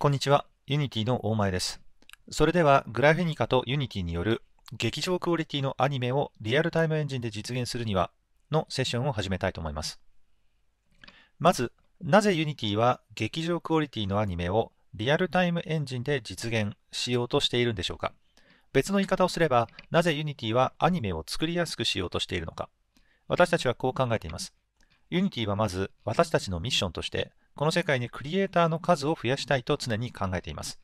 こんにちは。Unity の大前です。それでは、グラフェニカと Unity による劇場クオリティのアニメをリアルタイムエンジンで実現するにはのセッションを始めたいと思います。まず、なぜ Unity は劇場クオリティのアニメをリアルタイムエンジンで実現しようとしているんでしょうか別の言い方をすれば、なぜ Unity はアニメを作りやすくしようとしているのか私たちはこう考えています。Unity はまず私たちのミッションとしてこの世界にクリエイターの数を増やしたいと常に考えています。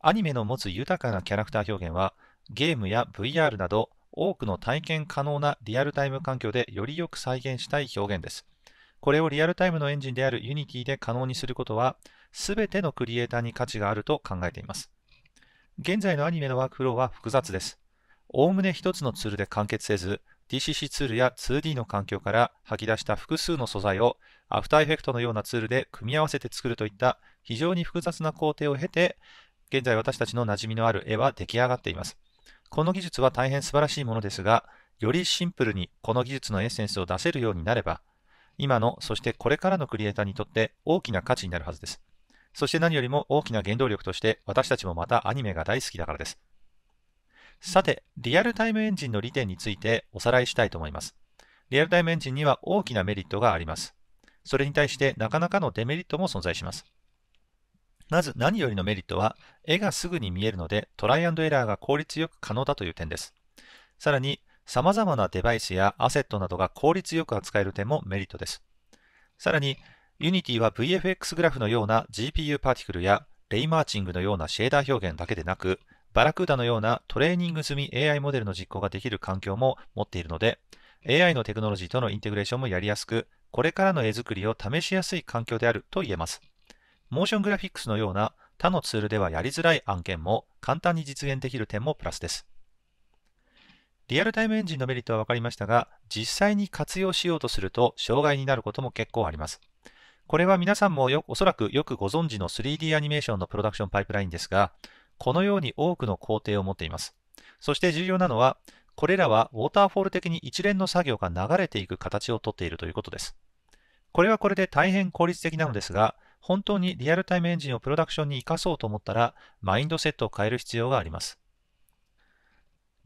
アニメの持つ豊かなキャラクター表現は、ゲームや VR など多くの体験可能なリアルタイム環境でよりよく再現したい表現です。これをリアルタイムのエンジンである Unity で可能にすることは、すべてのクリエイターに価値があると考えています。現在のアニメのワークフローは複雑です。おおむね一つのツールで完結せず、DCC ツールや 2D の環境から吐き出した複数の素材をアフターエフェクトのようなツールで組み合わせて作るといった非常に複雑な工程を経て、現在私たちの馴染みのある絵は出来上がっています。この技術は大変素晴らしいものですが、よりシンプルにこの技術のエッセンスを出せるようになれば、今の、そしてこれからのクリエイターにとって大きな価値になるはずです。そして何よりも大きな原動力として私たちもまたアニメが大好きだからです。さて、リアルタイムエンジンの利点についておさらいしたいと思います。リアルタイムエンジンには大きなメリットがあります。それに対してなかなかのデメリットも存在します。まず何よりのメリットは、絵がすぐに見えるので、トライアンドエラーが効率よく可能だという点です。さらに、様々なデバイスやアセットなどが効率よく扱える点もメリットです。さらに、Unity は VFX グラフのような GPU パーティクルやレイマーチングのようなシェーダー表現だけでなく、バラクーダのようなトレーニング済み AI モデルの実行ができる環境も持っているので、AI のテクノロジーとのインテグレーションもやりやすく、これからの絵作りを試しやすい環境であると言えます。モーショングラフィックスのような他のツールではやりづらい案件も簡単に実現できる点もプラスです。リアルタイムエンジンのメリットは分かりましたが、実際に活用しようとすると障害になることも結構あります。これは皆さんもよおそらくよくご存知の 3D アニメーションのプロダクションパイプラインですが、このように多くの工程を持っています。そして重要なのは、これらはウォーターフォール的に一連の作業が流れていく形をとっているということです。これはこれで大変効率的なのですが、本当にリアルタイムエンジンをプロダクションに活かそうと思ったら、マインドセットを変える必要があります。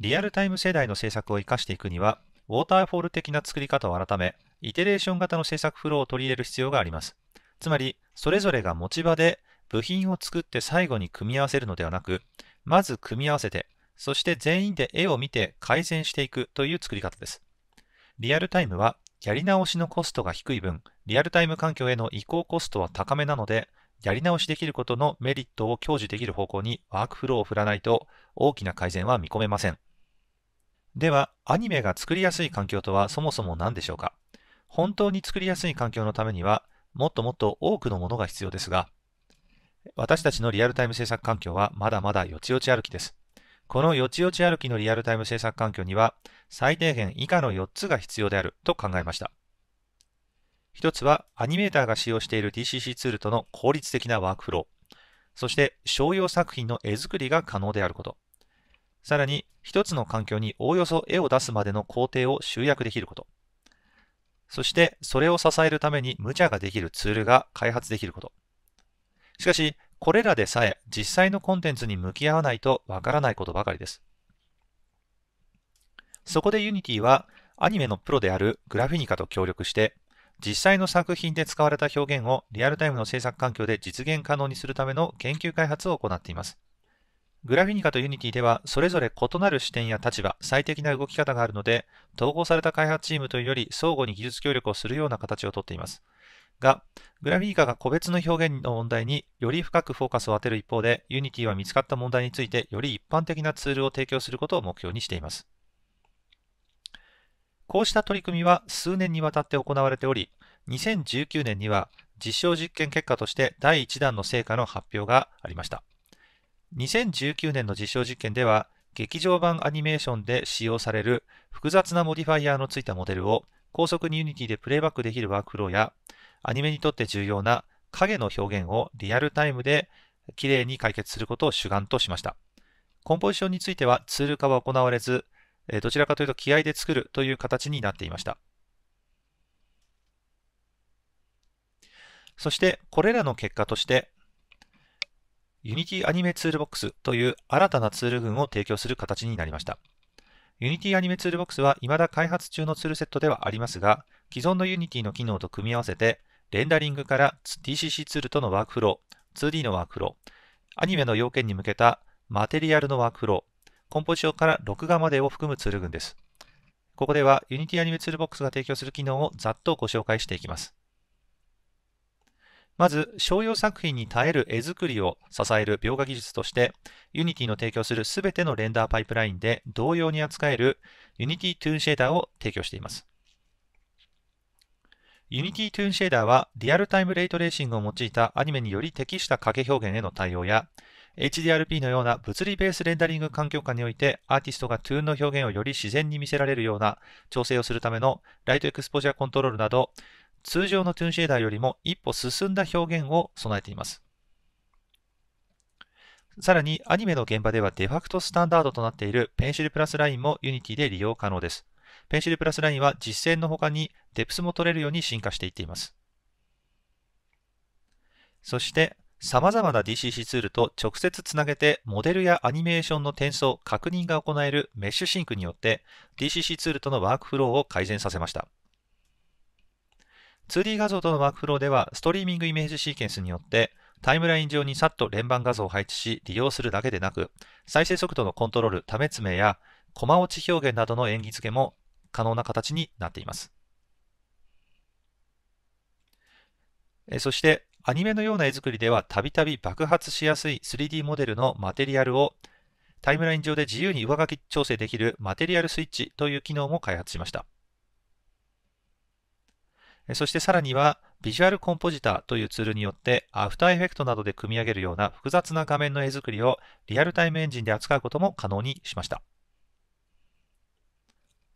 リアルタイム世代の制作を活かしていくには、ウォーターフォール的な作り方を改め、イテレーション型の制作フローを取り入れる必要があります。つまり、それぞれが持ち場で部品を作って最後に組み合わせるのではなく、まず組み合わせて、そして全員で絵を見て改善していくという作り方です。リアルタイムは、やり直しのコストが低い分、リアルタイム環境への移行コストは高めなので、やり直しできることのメリットを享受できる方向にワークフローを振らないと大きな改善は見込めません。では、アニメが作りやすい環境とはそもそも何でしょうか本当に作りやすい環境のためには、もっともっと多くのものが必要ですが、私たちのリアルタイム制作環境はまだまだよちよち歩きです。このよちよち歩きのリアルタイム制作環境には最低限以下の4つが必要であると考えました。1つはアニメーターが使用している DCC ツールとの効率的なワークフロー。そして商用作品の絵作りが可能であること。さらに1つの環境におおよそ絵を出すまでの工程を集約できること。そしてそれを支えるために無茶ができるツールが開発できること。しかし、これらでさえ実際のコンテンツに向き合わないとわからないことばかりです。そこで Unity はアニメのプロであるグラフィニカと協力して実際の作品で使われた表現をリアルタイムの制作環境で実現可能にするための研究開発を行っています。グラフィニカと Unity ではそれぞれ異なる視点や立場、最適な動き方があるので統合された開発チームというより相互に技術協力をするような形をとっています。が、グラフィーカが個別の表現の問題により深くフォーカスを当てる一方で、Unity は見つかった問題についてより一般的なツールを提供することを目標にしています。こうした取り組みは数年にわたって行われており、2019年には実証実験結果として第1弾の成果の発表がありました。2019年の実証実験では、劇場版アニメーションで使用される複雑なモディファイアのついたモデルを高速に Unity でプレイバックできるワークフローや、アニメにとって重要な影の表現をリアルタイムできれいに解決することを主眼としました。コンポジションについてはツール化は行われず、どちらかというと気合で作るという形になっていました。そしてこれらの結果として、Unity アニメツールボックスという新たなツール群を提供する形になりました。Unity アニメツールボックスは未だ開発中のツールセットではありますが、既存の Unity の機能と組み合わせて、レンダリングから DCC ツールとのワークフロー、2D のワークフロー、アニメの要件に向けたマテリアルのワークフロー、コンポジションから録画までを含むツール群です。ここでは Unity アニメツールボックスが提供する機能をざっとご紹介していきます。まず、商用作品に耐える絵作りを支える描画技術として、Unity の提供するすべてのレンダーパイプラインで同様に扱える Unity Toon Shader を提供しています。Unity ゥーンシェーダーはリアルタイムレイトレーシングを用いたアニメにより適した影表現への対応や HDRP のような物理ベースレンダリング環境下においてアーティストがトゥーンの表現をより自然に見せられるような調整をするためのライトエクスポジャーコントロールなど通常のトゥーンシェーダーよりも一歩進んだ表現を備えています。さらにアニメの現場ではデファクトスタンダードとなっているペンシルプラスラインも Unity で利用可能です。ペンシルプラスラインは実践の他にデプスも取れるように進化していっています。そして、様々な DCC ツールと直接つなげてモデルやアニメーションの転送、確認が行えるメッシュシンクによって DCC ツールとのワークフローを改善させました。2D 画像とのワークフローではストリーミングイメージシーケンスによってタイムライン上にさっと連番画像を配置し利用するだけでなく再生速度のコントロール、ため詰めやコマ落ち表現などの演技付けも可能な形になっています。そしてアニメのような絵作りではたびたび爆発しやすい 3D モデルのマテリアルをタイムライン上で自由に上書き調整できるマテリアルスイッチという機能も開発しました。そしてさらにはビジュアルコンポジターというツールによってアフターエフェクトなどで組み上げるような複雑な画面の絵作りをリアルタイムエンジンで扱うことも可能にしました。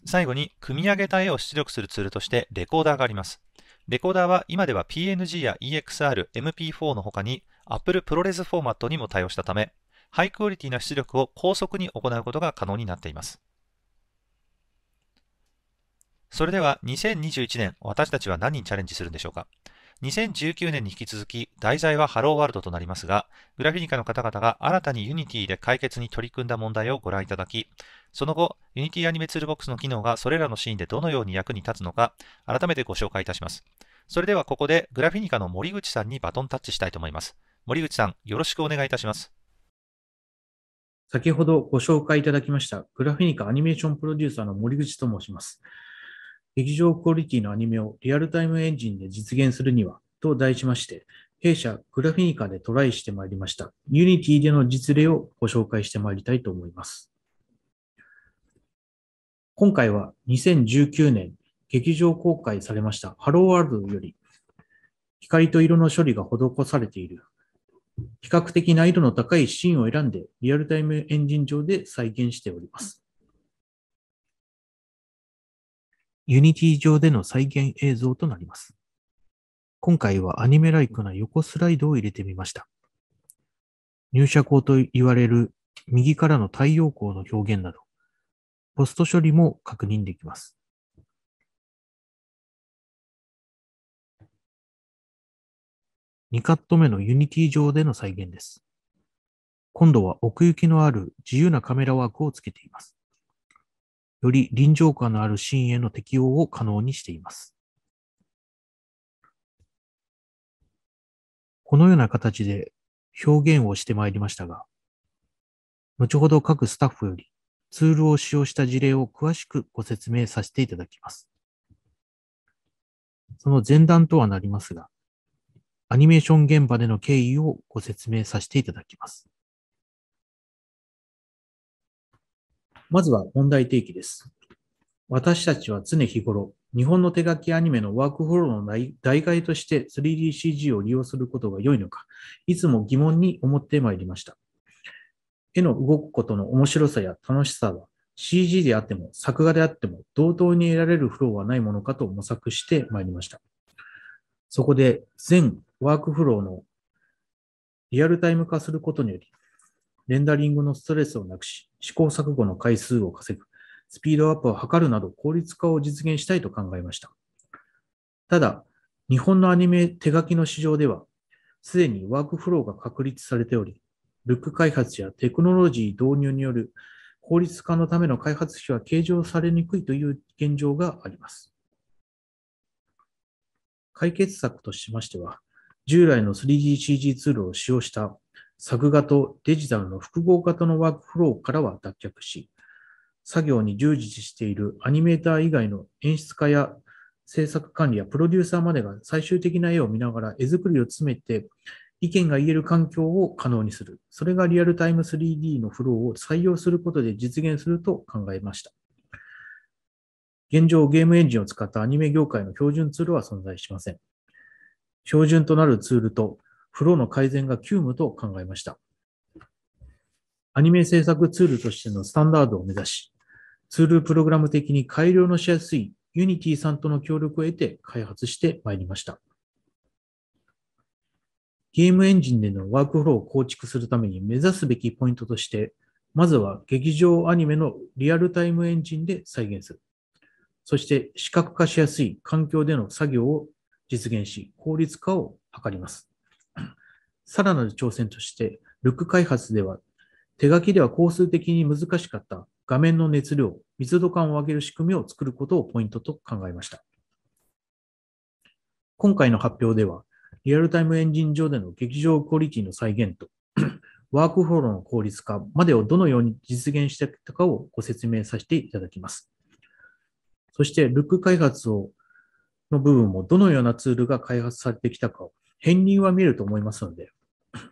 最後に組み上げた絵を出力するツールとしてレコーダーがあります。レコーダーは今では PNG や EXR、MP4 の他に Apple ProRes フォーマットにも対応したため、ハイクオリティな出力を高速に行うことが可能になっています。それでは2021年、私たちは何にチャレンジするんでしょうか2019年に引き続き、題材はハローワールドとなりますが、グラフィニカの方々が新たに Unity で解決に取り組んだ問題をご覧いただき、その後、Unity アニメツールボックスの機能がそれらのシーンでどのように役に立つのか、改めてご紹介いたします。それではここで、グラフィニカの森口さんにバトンタッチしたいと思います。森口さん、よろしくお願いいたします。先ほどご紹介いただきました、グラフィニカアニメーションプロデューサーの森口と申します。劇場クオリティのアニメをリアルタイムエンジンで実現するには、と題しまして、弊社グラフィニカでトライしてまいりました、Unity での実例をご紹介してまいりたいと思います。今回は2019年劇場公開されましたハローワールドより光と色の処理が施されている比較的難易度の高いシーンを選んでリアルタイムエンジン上で再現しております。ユニティ上での再現映像となります。今回はアニメライクな横スライドを入れてみました。入射光と言われる右からの太陽光の表現など、ポスト処理も確認できます。2カット目のユニティ上での再現です。今度は奥行きのある自由なカメラワークをつけています。より臨場感のあるシーンへの適応を可能にしています。このような形で表現をしてまいりましたが、後ほど各スタッフよりツールを使用した事例を詳しくご説明させていただきます。その前段とはなりますが、アニメーション現場での経緯をご説明させていただきます。まずは問題提起です。私たちは常日頃、日本の手書きアニメのワークフローの代替として 3DCG を利用することが良いのか、いつも疑問に思ってまいりました。絵の動くことの面白さや楽しさは CG であっても作画であっても同等に得られるフローはないものかと模索してまいりました。そこで全ワークフローのリアルタイム化することによりレンダリングのストレスをなくし、試行錯誤の回数を稼ぐ、スピードアップを図るなど効率化を実現したいと考えました。ただ、日本のアニメ手書きの市場では、すでにワークフローが確立されており、ルック開発やテクノロジー導入による効率化のための開発費は計上されにくいという現状があります。解決策としましては、従来の 3DCG ツールを使用した作画とデジタルの複合型のワークフローからは脱却し、作業に従事しているアニメーター以外の演出家や制作管理やプロデューサーまでが最終的な絵を見ながら絵作りを詰めて意見が言える環境を可能にする。それがリアルタイム 3D のフローを採用することで実現すると考えました。現状、ゲームエンジンを使ったアニメ業界の標準ツールは存在しません。標準となるツールとフローの改善が急務と考えました。アニメ制作ツールとしてのスタンダードを目指し、ツールプログラム的に改良のしやすい Unity さんとの協力を得て開発してまいりました。ゲームエンジンでのワークフローを構築するために目指すべきポイントとして、まずは劇場アニメのリアルタイムエンジンで再現する。そして視覚化しやすい環境での作業を実現し、効率化を図ります。さらなる挑戦として、ルック開発では、手書きでは工数的に難しかった画面の熱量、密度感を上げる仕組みを作ることをポイントと考えました。今回の発表では、リアルタイムエンジン上での劇場クオリティの再現と、ワークフォローの効率化までをどのように実現してきたかをご説明させていただきます。そして、ルック開発をの部分もどのようなツールが開発されてきたかを、片鱗は見えると思いますので、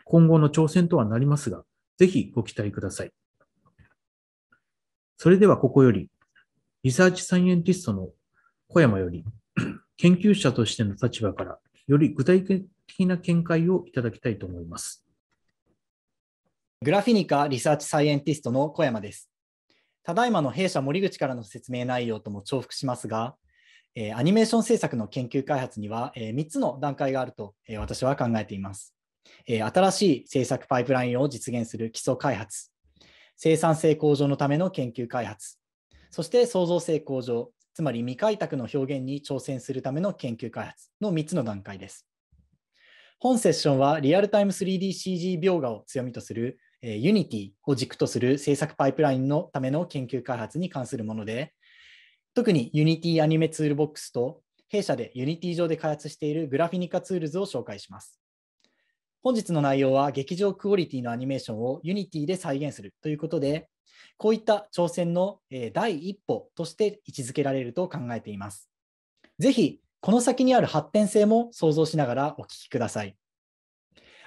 今後の挑戦とはなりますが、ぜひご期待ください。それではここより、リサーチサイエンティストの小山より、研究者としての立場から、より具体的な見解をいただきたいと思います。グラフィニカリサーチサイエンティストの小山です。ただいまの弊社森口からの説明内容とも重複しますが、えアニメーション制作の研究開発には、え3つの段階があると、え私は考えています。え新しい政策パイプラインを実現する基礎開発、生産性向上のための研究開発、そして創造性向上、つまり未開拓の表現に挑戦するための研究開発の3つの段階です。本セッションはリアルタイム 3DCG 描画を強みとする Unity を軸とする制作パイプラインのための研究開発に関するもので、特に Unity アニメツールボックスと弊社で Unity 上で開発しているグラフィニカツールズを紹介します。本日の内容は劇場クオリティのアニメーションを Unity で再現するということで、こういった挑戦の第一歩として位置づけられると考えています。ぜひ、この先にある発展性も想像しながらお聞きください。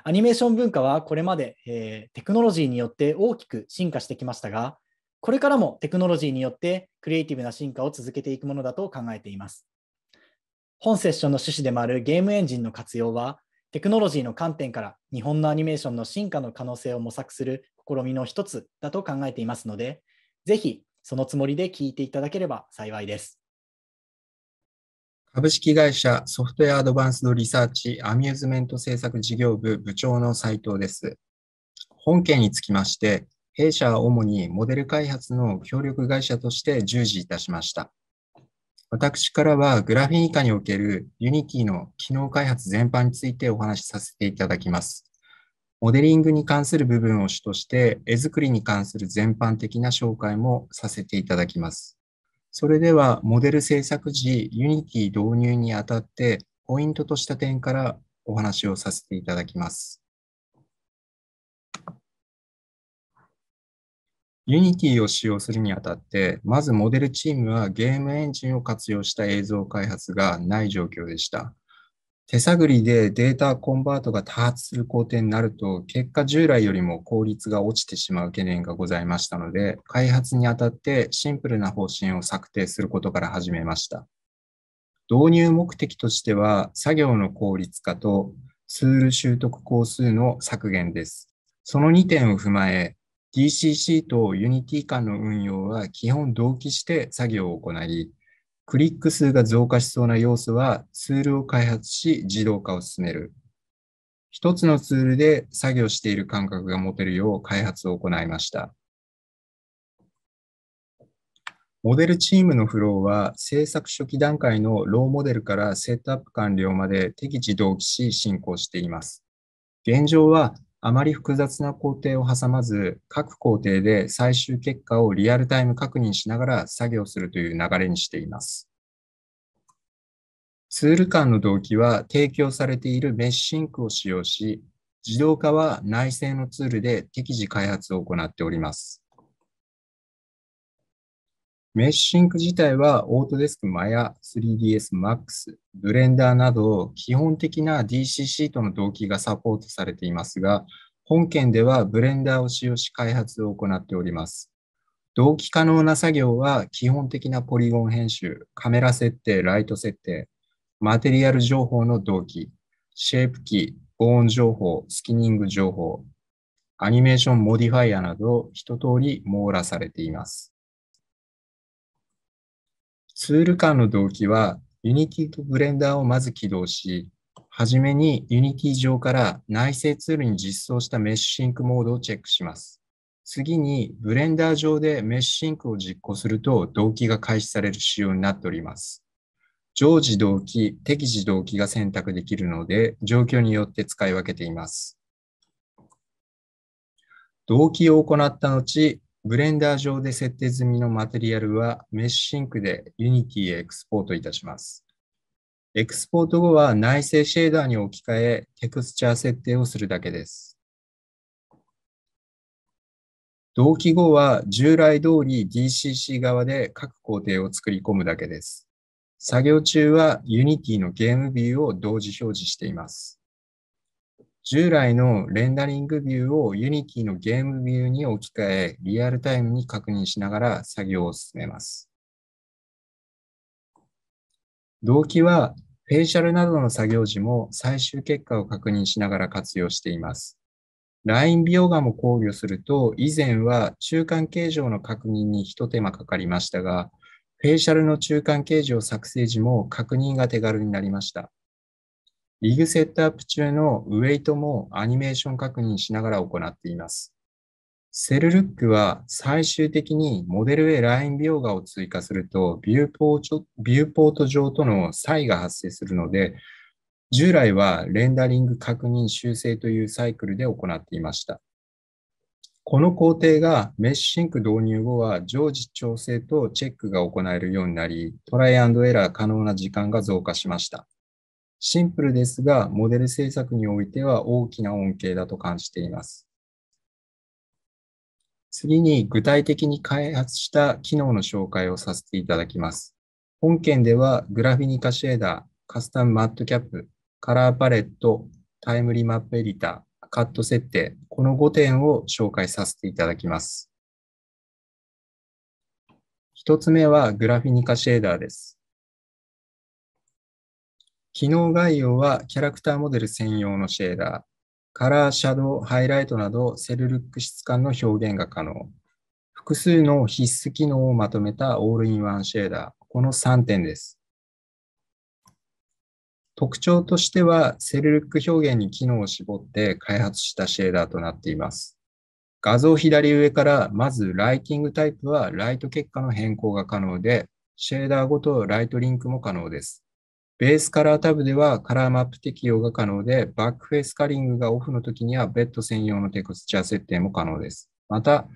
アニメーション文化はこれまで、えー、テクノロジーによって大きく進化してきましたが、これからもテクノロジーによってクリエイティブな進化を続けていくものだと考えています。本セッションの趣旨でもあるゲームエンジンの活用は、テクノロジーの観点から日本のアニメーションの進化の可能性を模索する試みの一つだと考えていますので、ぜひそのつもりで聞いていただければ幸いです。株式会社ソフトウェアアドバンスドリサーチアミューズメント制作事業部部長の斉藤です。本件につきまして、弊社は主にモデル開発の協力会社として従事いたしました。私からはグラフィニカにおける Unity の機能開発全般についてお話しさせていただきます。モデリングに関する部分を主として、絵作りに関する全般的な紹介もさせていただきます。それでは、モデル制作時、Unity 導入にあたって、ポイントとした点からお話をさせていただきます。Unity を使用するにあたって、まずモデルチームはゲームエンジンを活用した映像開発がない状況でした。手探りでデータコンバートが多発する工程になると、結果従来よりも効率が落ちてしまう懸念がございましたので、開発にあたってシンプルな方針を策定することから始めました。導入目的としては、作業の効率化とツール習得工数の削減です。その2点を踏まえ、DCC と Unity 間の運用は基本同期して作業を行い、クリック数が増加しそうな要素はツールを開発し自動化を進める。一つのツールで作業している感覚が持てるよう開発を行いました。モデルチームのフローは制作初期段階のローモデルからセットアップ完了まで適時同期し進行しています。現状はあまり複雑な工程を挟まず、各工程で最終結果をリアルタイム確認しながら作業するという流れにしています。ツール間の動機は提供されているメッシンクを使用し、自動化は内製のツールで適時開発を行っております。メッシンク自体はオートデスク、マヤ、3ds Max、Blender など基本的な DCC との同期がサポートされていますが、本件では Blender を使用し開発を行っております。同期可能な作業は基本的なポリゴン編集、カメラ設定、ライト設定、マテリアル情報の同期、シェイプキー、ーン情報、スキニング情報、アニメーションモディファイアなど一通り網羅されています。ツール間の同期は Unity と Blender をまず起動し、はじめに Unity 上から内製ツールに実装したメッシュシンクモードをチェックします。次に Blender 上でメッシュシンクを実行すると同期が開始される仕様になっております。常時同期、適時同期が選択できるので、状況によって使い分けています。同期を行った後、ブレンダー上で設定済みのマテリアルはメッシュシンクで Unity へエクスポートいたします。エクスポート後は内製シェーダーに置き換え、テクスチャー設定をするだけです。同期後は従来通り DCC 側で各工程を作り込むだけです。作業中は Unity のゲームビューを同時表示しています。従来のレンダリングビューを Unity のゲームビューに置き換え、リアルタイムに確認しながら作業を進めます。動機は、フェイシャルなどの作業時も最終結果を確認しながら活用しています。LINE 描画も考慮すると、以前は中間形状の確認に一手間かかりましたが、フェイシャルの中間形状作成時も確認が手軽になりました。リグセットアップ中のウェイトもアニメーション確認しながら行っています。セルルックは最終的にモデルへライン描画を追加するとビューポートビューポート上との差異が発生するので、従来はレンダリング確認修正というサイクルで行っていました。この工程がメッシュシンク導入後は常時調整とチェックが行えるようになり、トライエラー可能な時間が増加しました。シンプルですが、モデル制作においては大きな恩恵だと感じています。次に具体的に開発した機能の紹介をさせていただきます。本件ではグラフィニカシェーダー、カスタムマットキャップ、カラーパレット、タイムリマップエディター、カット設定、この5点を紹介させていただきます。1つ目はグラフィニカシェーダーです。機能概要はキャラクターモデル専用のシェーダー、カラー、シャドウ、ハイライトなどセルルック質感の表現が可能。複数の必須機能をまとめたオールインワンシェーダー、この3点です。特徴としては、セルルック表現に機能を絞って開発したシェーダーとなっています。画像左上から、まずライティングタイプはライト結果の変更が可能で、シェーダーごとライトリンクも可能です。ベースカラータブではカラーマップ適用が可能で、バックフェイスカリングがオフの時にはベッド専用のテクスチャー設定も可能です。また、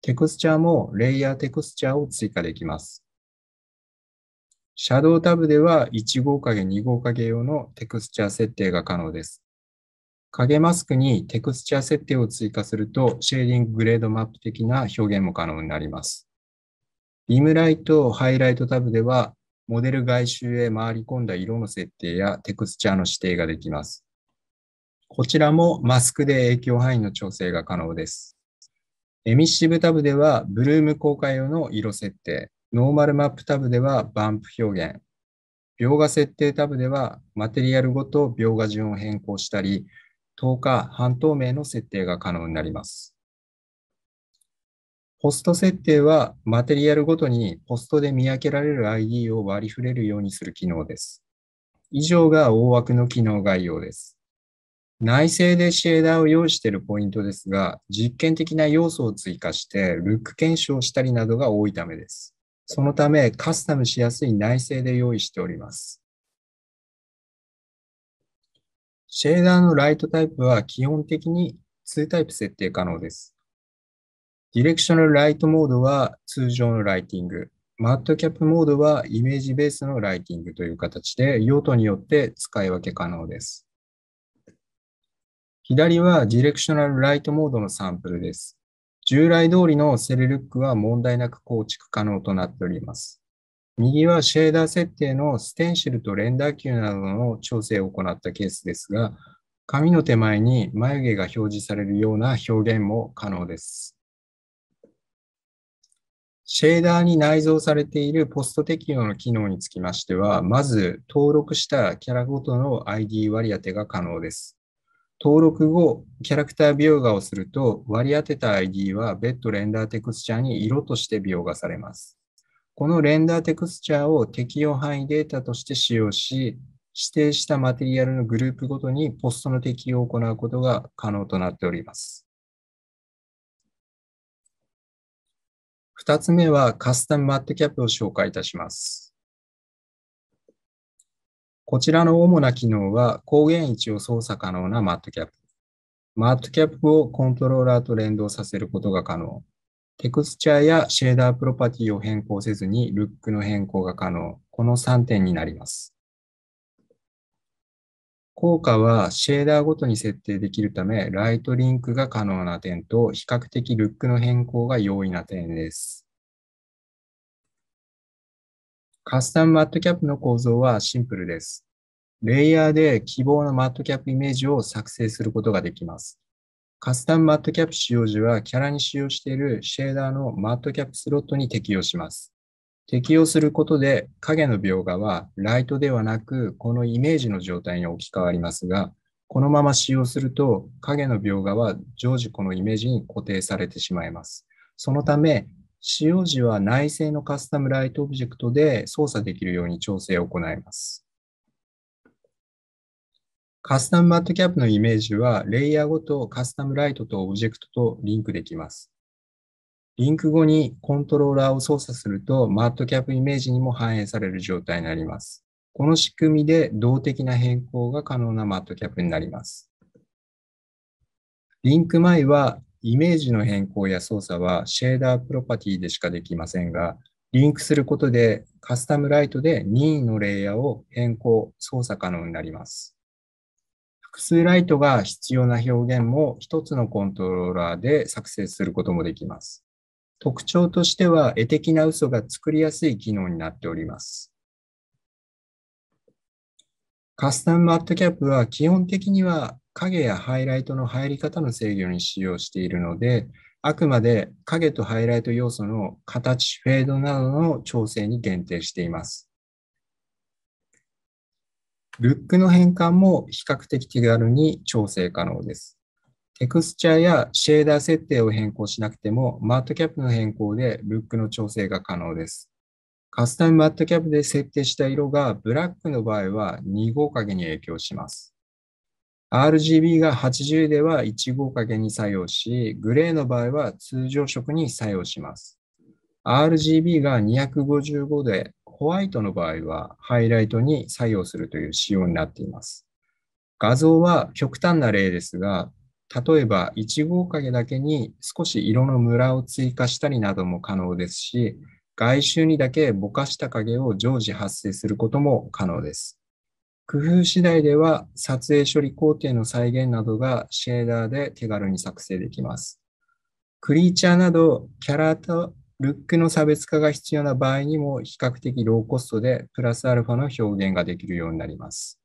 テクスチャーもレイヤーテクスチャーを追加できます。シャドウタブでは1号影、2号影用のテクスチャー設定が可能です。影マスクにテクスチャー設定を追加すると、シェーディンググレードマップ的な表現も可能になります。ビームライト、ハイライトタブではモデル外周へ回り込んだ色の設定やテクスチャーの指定ができます。こちらもマスクで影響範囲の調整が可能です。エミッシブタブでは、ブルーム効果用の色設定、ノーマルマップタブではバンプ表現、描画設定タブではマテリアルごと描画順を変更したり、透過、半透明の設定が可能になります。ポスト設定はマテリアルごとにポストで見分けられる ID を割り振れるようにする機能です。以上が大枠の機能概要です。内製でシェーダーを用意しているポイントですが、実験的な要素を追加して、ルック検証したりなどが多いためです。そのため、カスタムしやすい内製で用意しております。シェーダーのライトタイプは基本的に2タイプ設定可能です。ディレクショナルライトモードは通常のライティング、マットキャップモードはイメージベースのライティングという形で用途によって使い分け可能です。左はディレクショナルライトモードのサンプルです。従来通りのセルルックは問題なく構築可能となっております。右はシェーダー設定のステンシルとレンダー級などの調整を行ったケースですが、紙の手前に眉毛が表示されるような表現も可能です。シェーダーに内蔵されているポスト適用の機能につきましては、まず登録したキャラごとの ID 割り当てが可能です。登録後、キャラクター描画をすると、割り当てた ID は別途レンダーテクスチャーに色として描画されます。このレンダーテクスチャーを適用範囲データとして使用し、指定したマテリアルのグループごとにポストの適用を行うことが可能となっております。2つ目はカスタムマットキャップを紹介いたします。こちらの主な機能は光源位置を操作可能なマットキャップ。マットキャップをコントローラーと連動させることが可能。テクスチャーやシェーダープロパティを変更せずにルックの変更が可能。この3点になります。効果はシェーダーごとに設定できるため、ライトリンクが可能な点と、比較的ルックの変更が容易な点です。カスタムマットキャップの構造はシンプルです。レイヤーで希望のマットキャップイメージを作成することができます。カスタムマットキャップ使用時は、キャラに使用しているシェーダーのマットキャップスロットに適用します。適用することで影の描画はライトではなくこのイメージの状態に置き換わりますが、このまま使用すると影の描画は常時このイメージに固定されてしまいます。そのため、使用時は内製のカスタムライトオブジェクトで操作できるように調整を行います。カスタムマットキャップのイメージはレイヤーごとカスタムライトとオブジェクトとリンクできます。リンク後にコントローラーを操作すると、マットキャップイメージにも反映される状態になります。この仕組みで動的な変更が可能なマットキャップになります。リンク前はイメージの変更や操作はシェーダープロパティでしかできませんが、リンクすることでカスタムライトで任意のレイヤーを変更、操作可能になります。複数ライトが必要な表現も1つのコントローラーで作成することもできます。特徴としては、絵的な嘘が作りやすい機能になっております。カスタムマットキャップは基本的には影やハイライトの入り方の制御に使用しているので、あくまで影とハイライト要素の形、フェードなどの調整に限定しています。ルックの変換も比較的手軽に調整可能です。テクスチャーやシェーダー設定を変更しなくても、マットキャップの変更でルックの調整が可能です。カスタムマットキャップで設定した色がブラックの場合は2号影に影響します。RGB が80では1号影に作用し、グレーの場合は通常色に作用します。RGB が255でホワイトの場合はハイライトに作用するという仕様になっています。画像は極端な例ですが、例えば1号影だけに少し色のムラを追加したりなども可能ですし、外周にだけぼかした影を常時発生することも可能です。工夫次第では撮影処理工程の再現などがシェーダーで手軽に作成できます。クリーチャーなどキャラとルックの差別化が必要な場合にも比較的ローコストでプラスアルファの表現ができるようになります。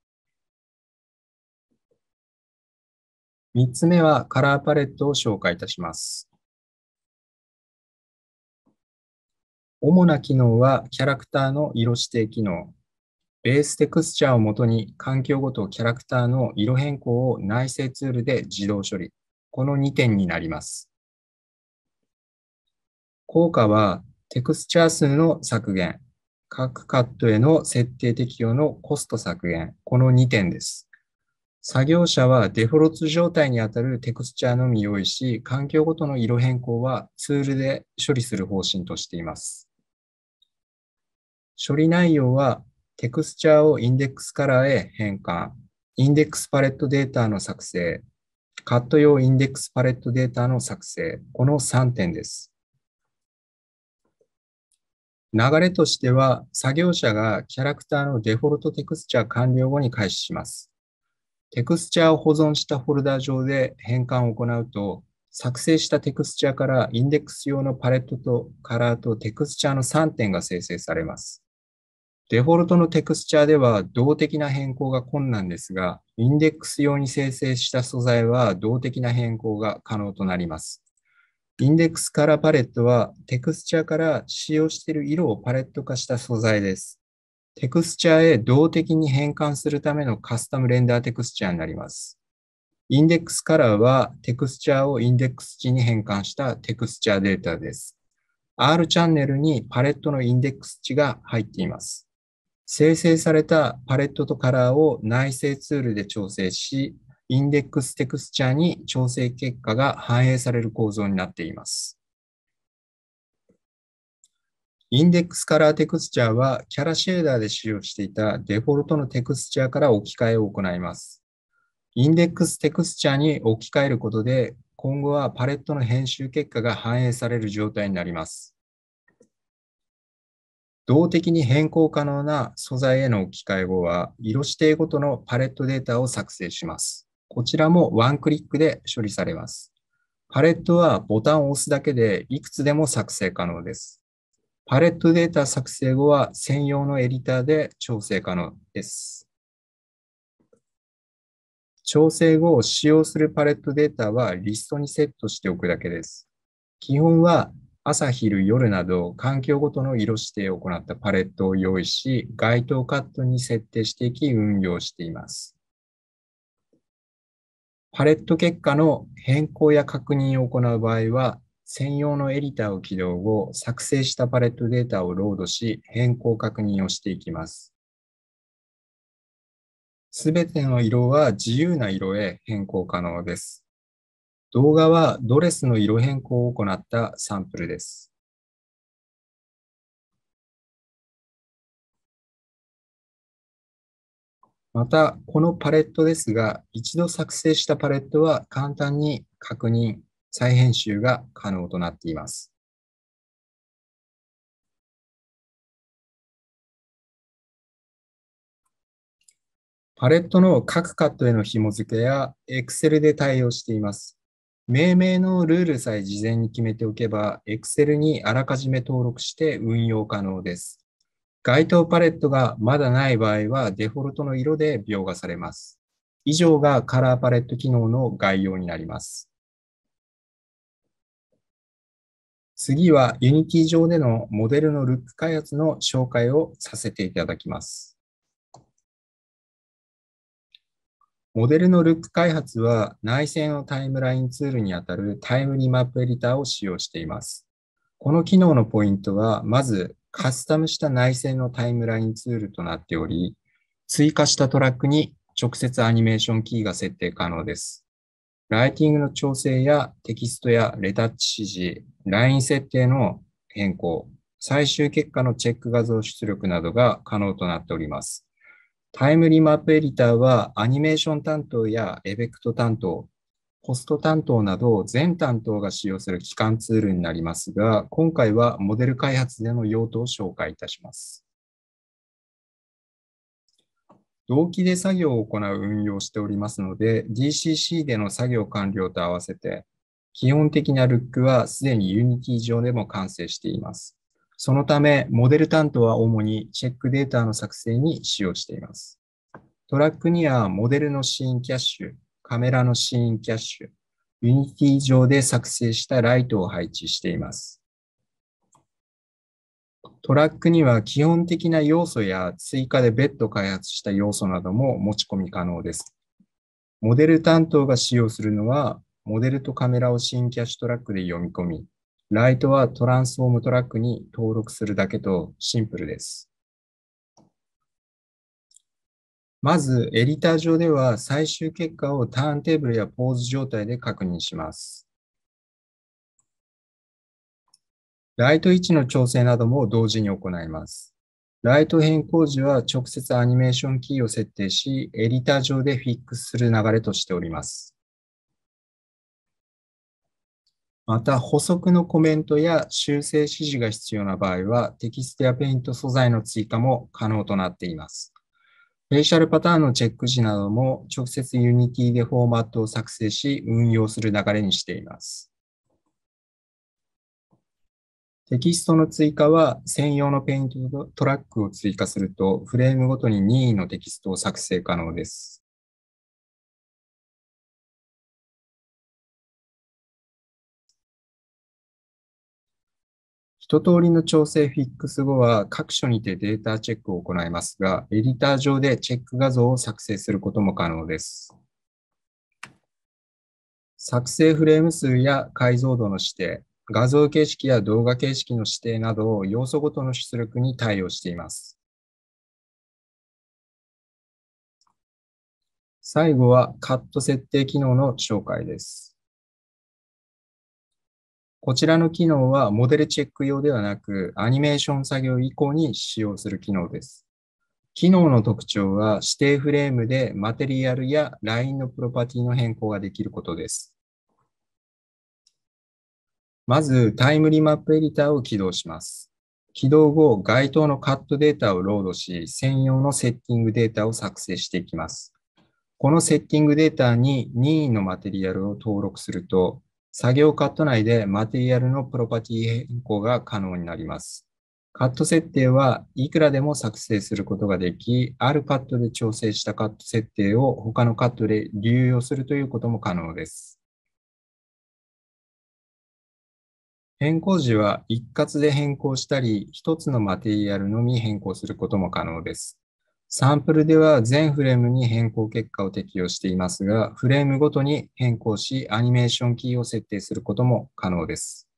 3つ目はカラーパレットを紹介いたします。主な機能はキャラクターの色指定機能、ベーステクスチャーをもとに環境ごとキャラクターの色変更を内製ツールで自動処理、この2点になります。効果はテクスチャー数の削減、各カットへの設定適用のコスト削減、この2点です。作業者はデフォルト状態にあたるテクスチャーのみ用意し、環境ごとの色変更はツールで処理する方針としています。処理内容は、テクスチャーをインデックスカラーへ変換、インデックスパレットデータの作成、カット用インデックスパレットデータの作成、この3点です。流れとしては、作業者がキャラクターのデフォルトテクスチャー完了後に開始します。テクスチャーを保存したフォルダ上で変換を行うと、作成したテクスチャーからインデックス用のパレットとカラーとテクスチャーの3点が生成されます。デフォルトのテクスチャーでは動的な変更が困難ですが、インデックス用に生成した素材は動的な変更が可能となります。インデックスカラーパレットはテクスチャーから使用している色をパレット化した素材です。テクスチャーへ動的に変換するためのカスタムレンダーテクスチャーになります。インデックスカラーはテクスチャーをインデックス値に変換したテクスチャーデータです。R チャンネルにパレットのインデックス値が入っています。生成されたパレットとカラーを内製ツールで調整し、インデックステクスチャーに調整結果が反映される構造になっています。インデックスカラーテクスチャーはキャラシェーダーで使用していたデフォルトのテクスチャーから置き換えを行います。インデックステクスチャーに置き換えることで、今後はパレットの編集結果が反映される状態になります。動的に変更可能な素材への置き換え後は、色指定ごとのパレットデータを作成します。こちらもワンクリックで処理されます。パレットはボタンを押すだけでいくつでも作成可能です。パレットデータ作成後は専用のエディターで調整可能です。調整後、使用するパレットデータはリストにセットしておくだけです。基本は朝、昼、夜など環境ごとの色指定を行ったパレットを用意し、該当カットに設定していき運用しています。パレット結果の変更や確認を行う場合は、専用のエディターを起動後、作成したパレットデータをロードし、変更確認をしていきます。すべての色は自由な色へ変更可能です。動画はドレスの色変更を行ったサンプルです。また、このパレットですが、一度作成したパレットは簡単に確認、再編集が可能となっています。パレットの各カットへの紐付けや Excel で対応しています。命名のルールさえ事前に決めておけば Excel にあらかじめ登録して運用可能です。該当パレットがまだない場合はデフォルトの色で描画されます。以上がカラーパレット機能の概要になります。次は Unity 上でのモデルのルック開発の紹介をさせていただきます。モデルのルック開発は内線のタイムラインツールにあたるタイムリマップエディターを使用しています。この機能のポイントは、まずカスタムした内線のタイムラインツールとなっており、追加したトラックに直接アニメーションキーが設定可能です。ライティングの調整やテキストやレタッチ指示、ライン設定の変更、最終結果のチェック画像出力などが可能となっております。タイムリーマップエディターはアニメーション担当やエフェクト担当、コスト担当など全担当が使用する基幹ツールになりますが、今回はモデル開発での用途を紹介いたします。同期で作業を行う運用をしておりますので、DCC での作業完了と合わせて、基本的なルックはすでに Unity 上でも完成しています。そのため、モデル担当は主にチェックデータの作成に使用しています。トラックにはモデルのシーンキャッシュ、カメラのシーンキャッシュ、Unity 上で作成したライトを配置しています。トラックには基本的な要素や追加で別途開発した要素なども持ち込み可能です。モデル担当が使用するのは、モデルとカメラを新キャッシュトラックで読み込み、ライトはトランスフォームトラックに登録するだけとシンプルです。まず、エディター上では最終結果をターンテーブルやポーズ状態で確認します。ライト位置の調整なども同時に行います。ライト変更時は直接アニメーションキーを設定し、エディター上でフィックスする流れとしております。また、補足のコメントや修正指示が必要な場合は、テキストやペイント素材の追加も可能となっています。フェイシャルパターンのチェック時なども直接 Unity でフォーマットを作成し、運用する流れにしています。テキストの追加は専用のペイントトラックを追加するとフレームごとに任意のテキストを作成可能です。一通りの調整フィックス後は各所にてデータチェックを行いますが、エディター上でチェック画像を作成することも可能です。作成フレーム数や解像度の指定、画像形式や動画形式の指定など要素ごとの出力に対応しています。最後はカット設定機能の紹介です。こちらの機能はモデルチェック用ではなくアニメーション作業以降に使用する機能です。機能の特徴は指定フレームでマテリアルやラインのプロパティの変更ができることです。まず、タイムリマップエディターを起動します。起動後、該当のカットデータをロードし、専用のセッティングデータを作成していきます。このセッティングデータに任意のマテリアルを登録すると、作業カット内でマテリアルのプロパティ変更が可能になります。カット設定はいくらでも作成することができ、あるカットで調整したカット設定を他のカットで流用するということも可能です。変更時は一括で変更したり、一つのマテリアルのみ変更することも可能です。サンプルでは全フレームに変更結果を適用していますが、フレームごとに変更し、アニメーションキーを設定することも可能です。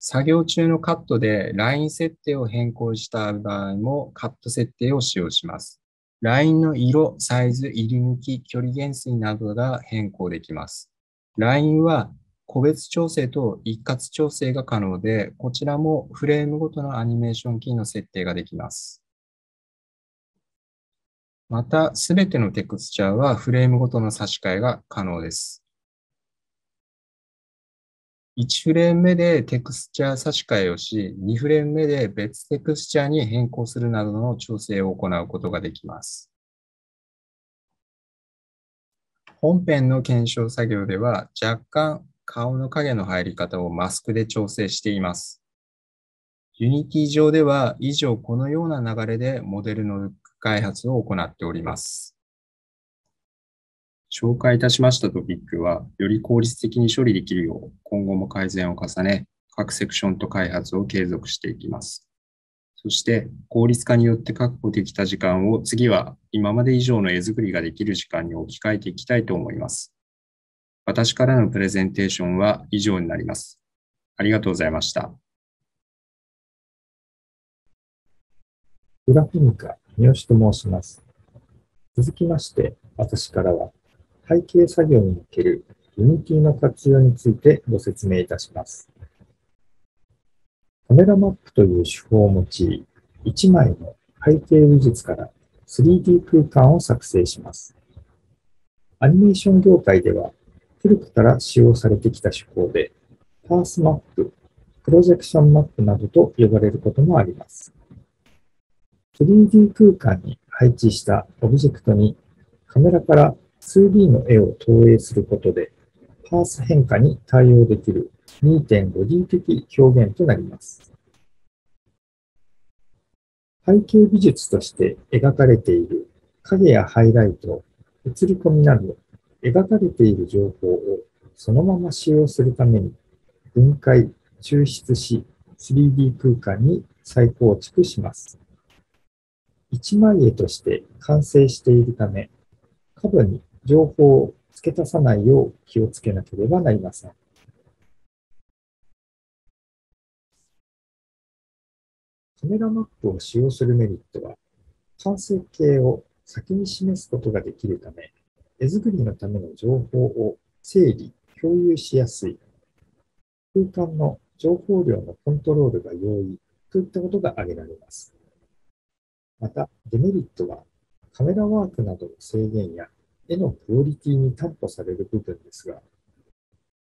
作業中のカットでライン設定を変更した場合もカット設定を使用します。ラインの色、サイズ、入り抜き、距離減衰などが変更できます。LINE は個別調整と一括調整が可能で、こちらもフレームごとのアニメーションキーの設定ができます。また、すべてのテクスチャーはフレームごとの差し替えが可能です。1フレーム目でテクスチャー差し替えをし、2フレーム目で別テクスチャーに変更するなどの調整を行うことができます。本編の検証作業では若干顔の影の入り方をマスクで調整しています。Unity 上では以上このような流れでモデルの開発を行っております。紹介いたしましたトピックは、より効率的に処理できるよう、今後も改善を重ね、各セクションと開発を継続していきます。そして効率化によって確保できた時間を次は今まで以上の絵作りができる時間に置き換えていきたいと思います。私からのプレゼンテーションは以上になります。ありがとうございました。グラフニカ、三好と申します。続きまして、私からは、背景作業におけるユニティの活用についてご説明いたします。カメラマップという手法を用い、1枚の背景技術から 3D 空間を作成します。アニメーション業界では古くから使用されてきた手法で、パースマップ、プロジェクションマップなどと呼ばれることもあります。3D 空間に配置したオブジェクトにカメラから 2D の絵を投影することで、パース変化に対応できる 2.5D 的表現となります。背景美術として描かれている影やハイライト、映り込みなど、描かれている情報をそのまま使用するために、分解、抽出し、3D 空間に再構築します。一枚絵として完成しているため、過度に情報を付け足さないよう気をつけなければなりません。カメラマップを使用するメリットは、完成形を先に示すことができるため、絵作りのための情報を整理、共有しやすい、空間の情報量のコントロールが容易といったことが挙げられます。また、デメリットは、カメラワークなどの制限や絵のクオリティに担保される部分ですが、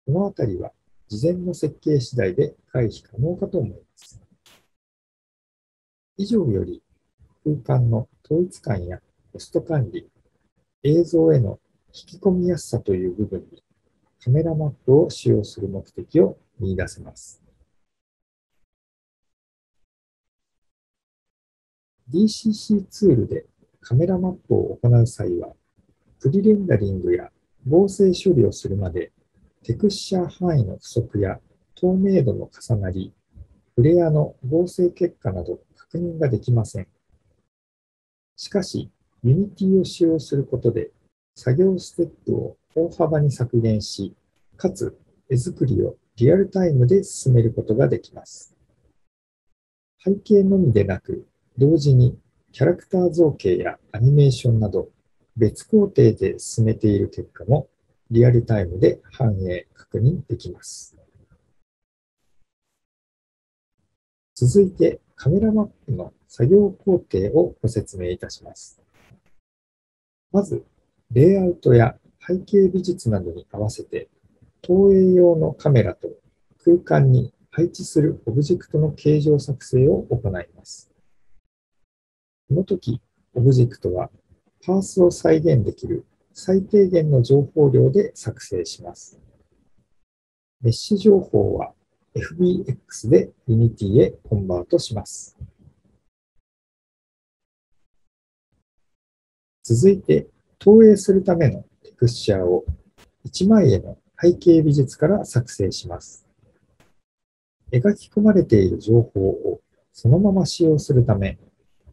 このあたりは事前の設計次第で回避可能かと思います。以上より空間の統一感やコスト管理、映像への引き込みやすさという部分にカメラマップを使用する目的を見出せます。DCC ツールでカメラマップを行う際は、プリレンダリングや合成処理をするまで、テクスチャー範囲の不足や透明度の重なり、フレアの合成結果など確認ができません。しかし、Unity を使用することで、作業ステップを大幅に削減し、かつ絵作りをリアルタイムで進めることができます。背景のみでなく、同時にキャラクター造形やアニメーションなど別工程で進めている結果もリアルタイムで反映確認できます。続いてカメラマップの作業工程をご説明いたします。まず、レイアウトや背景美術などに合わせて、投影用のカメラと空間に配置するオブジェクトの形状作成を行います。この時、オブジェクトはパースを再現できる最低限の情報量で作成します。メッシュ情報は FBX で Unity へコンバートします。続いて、投影するためのテクスチャーを1枚絵の背景美術から作成します。描き込まれている情報をそのまま使用するため、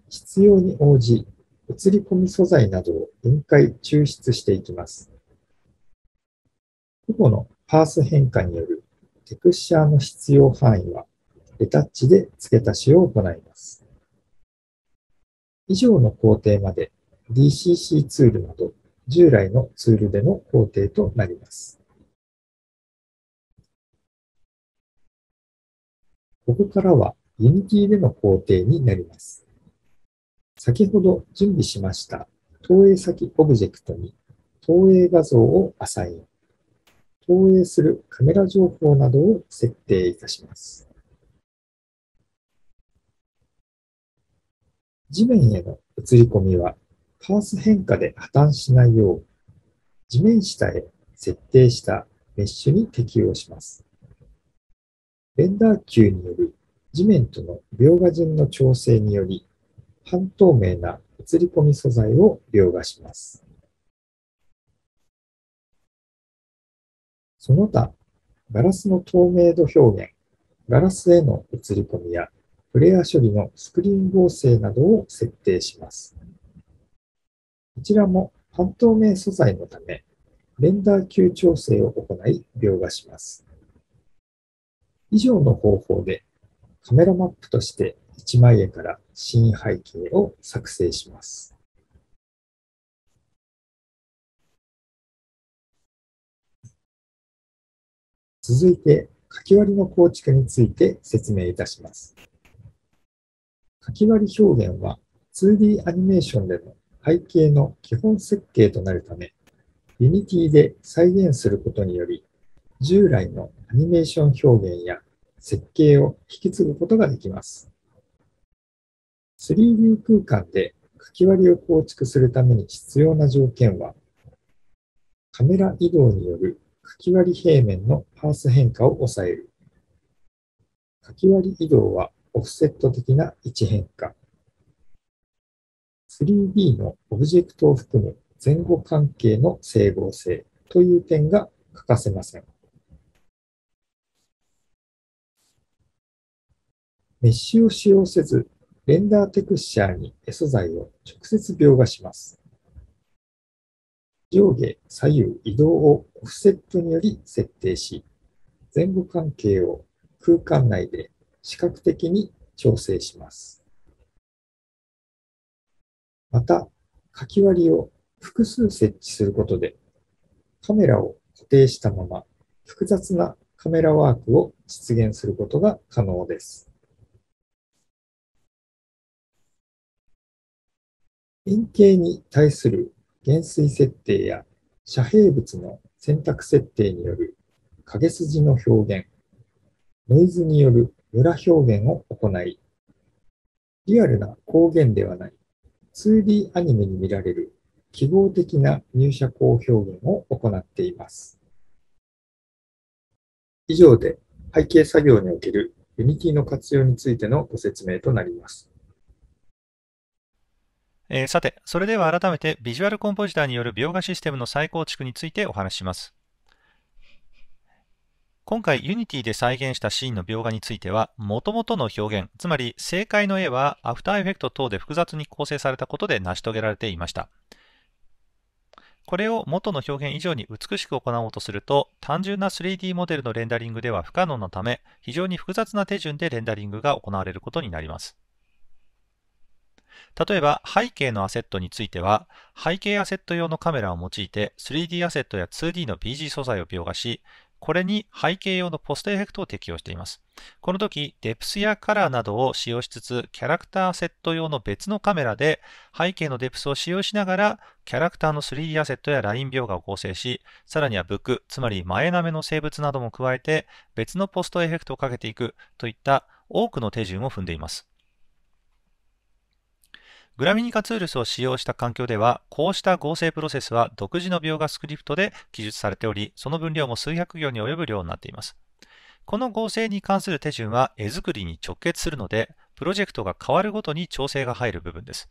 必要に応じ、映り込み素材などを分解、抽出していきます。個々のパース変化によるテクスチャーの必要範囲は、レタッチで付け足しを行います。以上の工程まで DCC ツールなど従来のツールでの工程となります。ここからは Unity での工程になります。先ほど準備しました投影先オブジェクトに投影画像をアサイン。投影するカメラ情報などを設定いたします。地面への映り込みは、パース変化で破綻しないよう、地面下へ設定したメッシュに適用します。レンダー球による地面との描画順の調整により、半透明な映り込み素材を描画します。その他、ガラスの透明度表現、ガラスへの映り込みやフレア処理のスクリーン合成などを設定します。こちらも半透明素材のため、レンダー級調整を行い描画します。以上の方法でカメラマップとして1枚絵から新背景を作成します。続いて、書き割りの構築について説明いたします。書き割り表現は 2D アニメーションでの背景の基本設計となるため、Unity で再現することにより、従来のアニメーション表現や設計を引き継ぐことができます。3D 空間で書き割りを構築するために必要な条件は、カメラ移動によるかき割り平面のパース変化を抑える。かき割り移動はオフセット的な位置変化。3D のオブジェクトを含む前後関係の整合性という点が欠かせません。メッシュを使用せず、レンダーテクスチャーに絵素材を直接描画します。上下左右移動をオフセットにより設定し、前後関係を空間内で視覚的に調整します。また、書き割りを複数設置することで、カメラを固定したまま複雑なカメラワークを実現することが可能です。円形に対する減衰設定や遮蔽物の選択設定による影筋の表現、ノイズによるムラ表現を行い、リアルな光源ではない 2D アニメに見られる記号的な入射光表現を行っています。以上で背景作業における Unity の活用についてのご説明となります。えー、さて、それでは改めてビジュアルコンポジターによる描画システムの再構築についてお話しします。今回 Unity で再現したシーンの描画については、元々の表現、つまり正解の絵はアフターエフェクト等で複雑に構成されたことで成し遂げられていました。これを元の表現以上に美しく行おうとすると、単純な 3D モデルのレンダリングでは不可能なため、非常に複雑な手順でレンダリングが行われることになります。例えば背景のアセットについては、背景アセット用のカメラを用いて 3D アセットや 2D の BG 素材を描画し、これに背景用のポストエフェクトを適用しています。この時、デプスやカラーなどを使用しつつ、キャラクターアセット用の別のカメラで背景のデプスを使用しながら、キャラクターの 3D アセットやライン描画を構成し、さらにはブック、つまり前なめの生物なども加えて、別のポストエフェクトをかけていくといった多くの手順を踏んでいます。グラミニカツールスを使用した環境では、こうした合成プロセスは独自の描画スクリプトで記述されており、その分量も数百行に及ぶ量になっています。この合成に関する手順は絵作りに直結するので、プロジェクトが変わるごとに調整が入る部分です。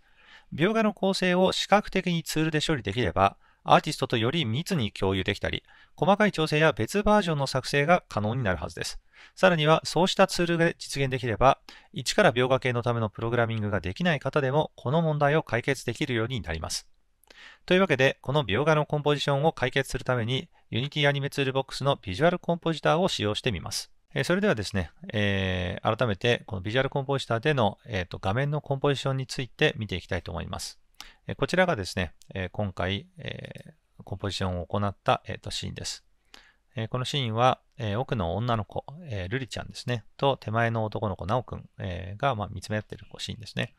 描画の構成を視覚的にツールで処理できれば、アーティストとより密に共有できたり、細かい調整や別バージョンの作成が可能になるはずです。さらには、そうしたツールが実現できれば、一から描画系のためのプログラミングができない方でも、この問題を解決できるようになります。というわけで、この描画のコンポジションを解決するために、Unity アニメツールボックスのビジュアルコンポジターを使用してみます。それではですね、えー、改めてこのビジュアルコンポジターでの、えーと、画面のコンポジションについて見ていきたいと思います。こちらがですね、今回、コンポジションを行った、シーンです。このシーンは、奥の女の子、ルリちゃんですね、と手前の男の子、ナオくんが、見つめ合っているシーンですね。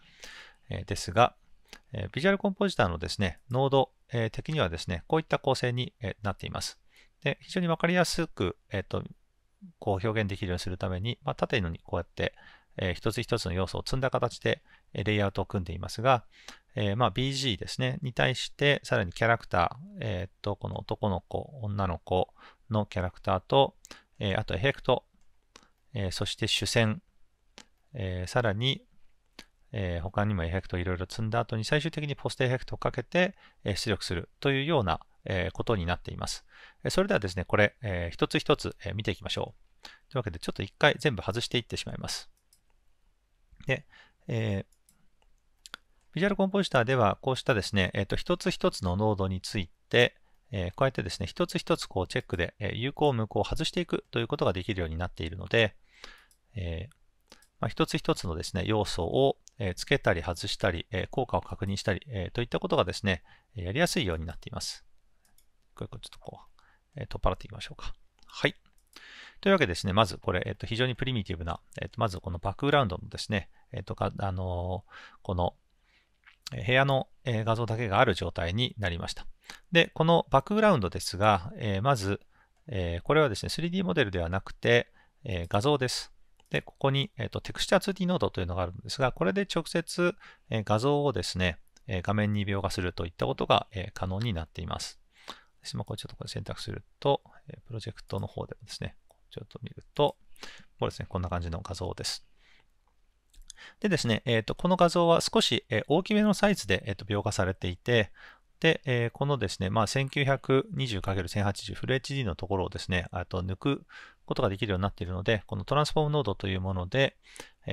ですが、ビジュアルコンポジターのですね、ノード的にはですね、こういった構成になっています。で非常にわかりやすく、えっと、こう表現できるようにするために、まあ、縦にこうやって、えー、一つ一つの要素を積んだ形で、レイアウトを組んでいますが、えー、まあ BG ですね、に対して、さらにキャラクター、えー、っと、この男の子、女の子のキャラクターと、えー、あとエフェクト、えそして主戦、えさらに、え他にもエフェクトいろいろ積んだ後に最終的にポストエフェクトをかけて、え出力するというような、えことになっています。それではですね、これ、え一つ一つ、え見ていきましょう。というわけで、ちょっと一回全部外していってしまいます。で、えービジュアルコンポジターでは、こうしたですね、えっ、ー、と、一つ一つのノードについて、えー、こうやってですね、一つ一つこうチェックで、えー、有効無効を外していくということができるようになっているので、えー、まあ、一つ一つのですね、要素を、えー、つけたり外したり、えー、効果を確認したり、えー、といったことがですね、やりやすいようになっています。これちょっとこう、えー、取っ払っていきましょうか。はい。というわけですね、まずこれ、えっ、と、非常にプリミティブな、えっ、と、まずこのバックグラウンドのですね、えっ、と、か、あのこの、部屋の画像だけがある状態になりました。で、このバックグラウンドですが、えまず、えこれはですね、3D モデルではなくて、え画像です。で、ここに、えー、とテクスチャー 2D ノードというのがあるんですが、これで直接、え画像をですね、え画面に描画するといったことが、え可能になっています。ですこれちょっとこれ選択すると、えプロジェクトの方でもですね、ちょっと見ると、これですね、こんな感じの画像です。でですね、えー、と、この画像は少し、大きめのサイズで、描画されていて、で、このですね、まあ、1920×1080 フル HD のところをですね、あと抜くことができるようになっているので、このトランスフォームノードというもので、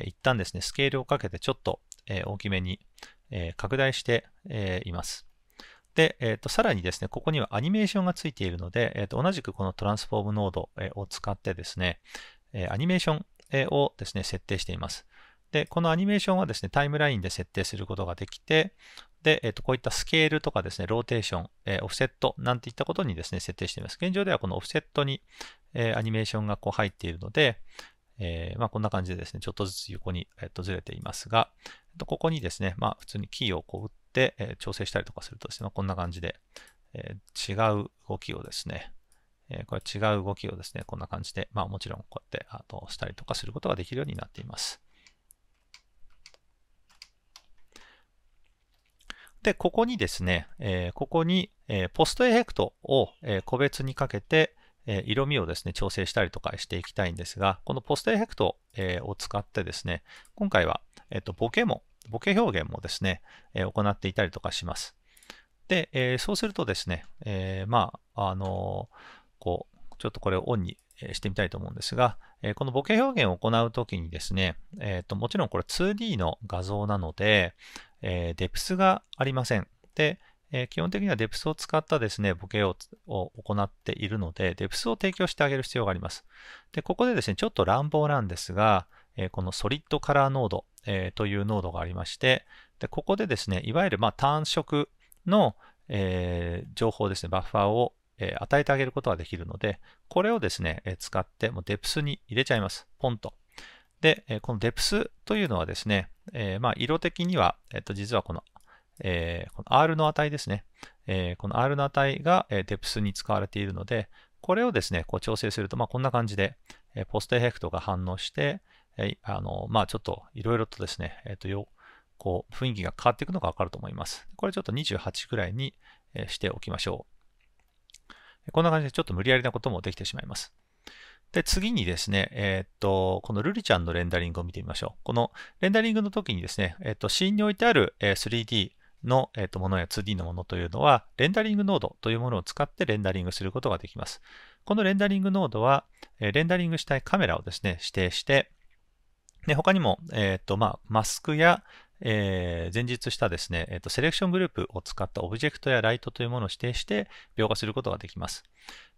一旦ですね、スケールをかけてちょっと、大きめに、拡大して、います。で、えーと、さらにですね、ここにはアニメーションがついているので、えーと同じくこのトランスフォームノードを使ってですね、アニメーションをですね、設定しています。で、このアニメーションはですね、タイムラインで設定することができて、で、えっ、と、こういったスケールとかですね、ローテーション、えー、オフセットなんていったことにですね、設定しています。現状ではこのオフセットに、えー、アニメーションがこう入っているので、えまあ、こんな感じでですね、ちょっとずつ横に、えっとずれていますが、えっと、ここにですね、まあ、普通にキーをこう打って、え調整したりとかするとですね、まあ、こんな感じで、え違う動きをですね、えこれ違う動きをですね、こんな感じで、まあ、もちろんこうやってあとしたりとかすることができるようになっています。で、ここにですね、えここに、えポストエフェクトを、え個別にかけて、え色味をですね、調整したりとかしていきたいんですが、このポストエフェクト、えを使ってですね、今回は、えっと、ボケも、ボケ表現もですね、え行っていたりとかします。で、えそうするとですね、えまあ、あのこう、ちょっとこれをオンにしてみたいと思うんですが、このボケ表現を行うときにですね、えー、ともちろんこれ 2D の画像なので、えー、デプスがありません。で、えー、基本的にはデプスを使ったですね、ボケをを行っているので、デプスを提供してあげる必要があります。で、ここでですね、ちょっと乱暴なんですが、えー、このソリッドカラーノード、えー、というノードがありまして、で、ここでですね、いわゆるまあ単色の、えー、情報ですね、バッファーをえ与えてあげることができるので、これをですね、え使って、もう d e に入れちゃいます。ポンと。で、えこのデプスというのはですね、えー、まあ、色的には、えっと、実はこの、えー、この R の値ですね。えー、この R の値が、えー、デプスに使われているので、これをですね、こう調整すると、まあ、こんな感じで、えー、ポストエフェクトが反応して、えー、あの、まあ、ちょっといろいろとですね、えっ、ー、と、よ、こう、雰囲気が変わっていくのがわかると思います。これちょっと28くらいに、えー、しておきましょう。こんな感じでちょっと無理やりなこともできてしまいます。で、次にですね、えー、っと、このルリちゃんのレンダリングを見てみましょう。このレンダリングの時にですね、えー、っと、シーンに置いてある 3D の、えー、っとものや 2D のものというのは、レンダリングノードというものを使ってレンダリングすることができます。このレンダリングノードは、えレンダリングしたいカメラをですね、指定して、で他にも、えっと、まあ、マスクや、えー、前述したですね、えーと、セレクショングループを使ったオブジェクトやライトというものを指定して描画することができます。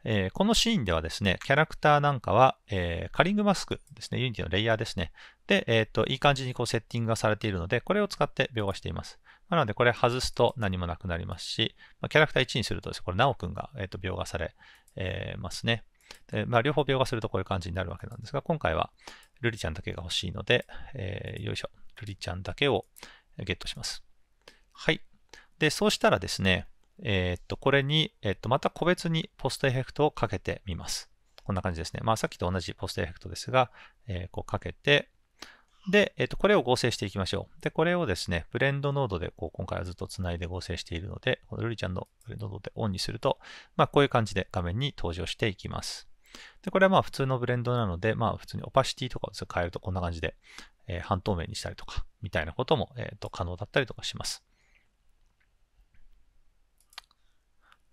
えー、このシーンではですね、キャラクターなんかは、えー、カリングマスクですね、ユニティのレイヤーですね。で、えっ、と、いい感じにこうセッティングがされているので、これを使って描画しています。なので、これ外すと何もなくなりますし、まあ、キャラクター1にするとですね、これ、なおくんが、えー、と描画され、えますね。でまあ、両方描画するとこういう感じになるわけなんですが、今回はルリちゃんだけが欲しいので、えー、よいしょ、ルリちゃんだけをゲットします。はい。で、そうしたらですね、えー、っと、これに、えっと、また個別にポストエフェクトをかけてみます。こんな感じですね。まあ、さっきと同じポストエフェクトですが、えー、こうかけて、で、えっと、これを合成していきましょう。で、これをですね、ブレンドノードで、こう、今回はずっとつないで合成しているので、このルリちゃんのブレンドノードでオンにすると、まあ、こういう感じで画面に登場していきます。で、これはまあ、普通のブレンドなので、まあ、普通にオパシティとかを変えるとこんな感じで、えー、半透明にしたりとか、みたいなことも、えっ、と、可能だったりとかします。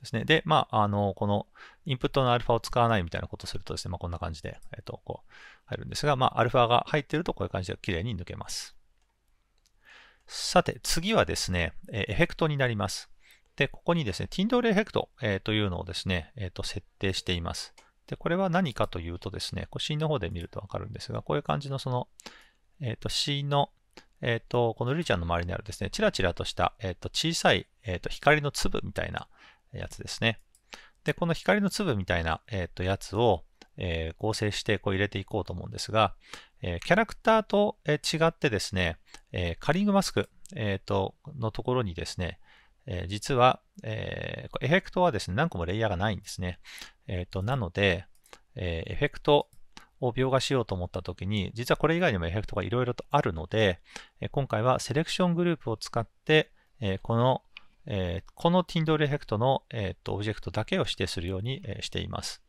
ですね。で、まあ、あの、このインプットのアルファを使わないみたいなことをするとですね、まあ、こんな感じで、えっと、こう、入るんですが、まあ、アルファが入っているとこういう感じで綺麗に抜けます。さて、次はですね、エフェクトになります。で、ここにですね、ティンドールエフェクト、えー、というのをですね、えっ、ー、と、設定しています。で、これは何かというとですね、こうンの方で見るとわかるんですが、こういう感じのその、えっ、ー、と、C の、えっ、と、このルリちゃんの周りにあるですね、チラチラとした、えっ、と、小さい、えっ、と、光の粒みたいな、やつですね。で、この光の粒みたいな、えっと、やつを、え合成してこう入れていこうと思うんですが、えキャラクターと違ってですね、えカリングマスク、えっとのところにですね、え実は、えエフェクトはですね、何個もレイヤーがないんですね。えっとなので、えエフェクトを描画しようと思った時に、実はこれ以外にもエフェクトがいろいろとあるので、今回はセレクショングループを使って、このえー、この t i n d a l l エフェクトの、えー、とオブジェクトだけを指定するように、えしています。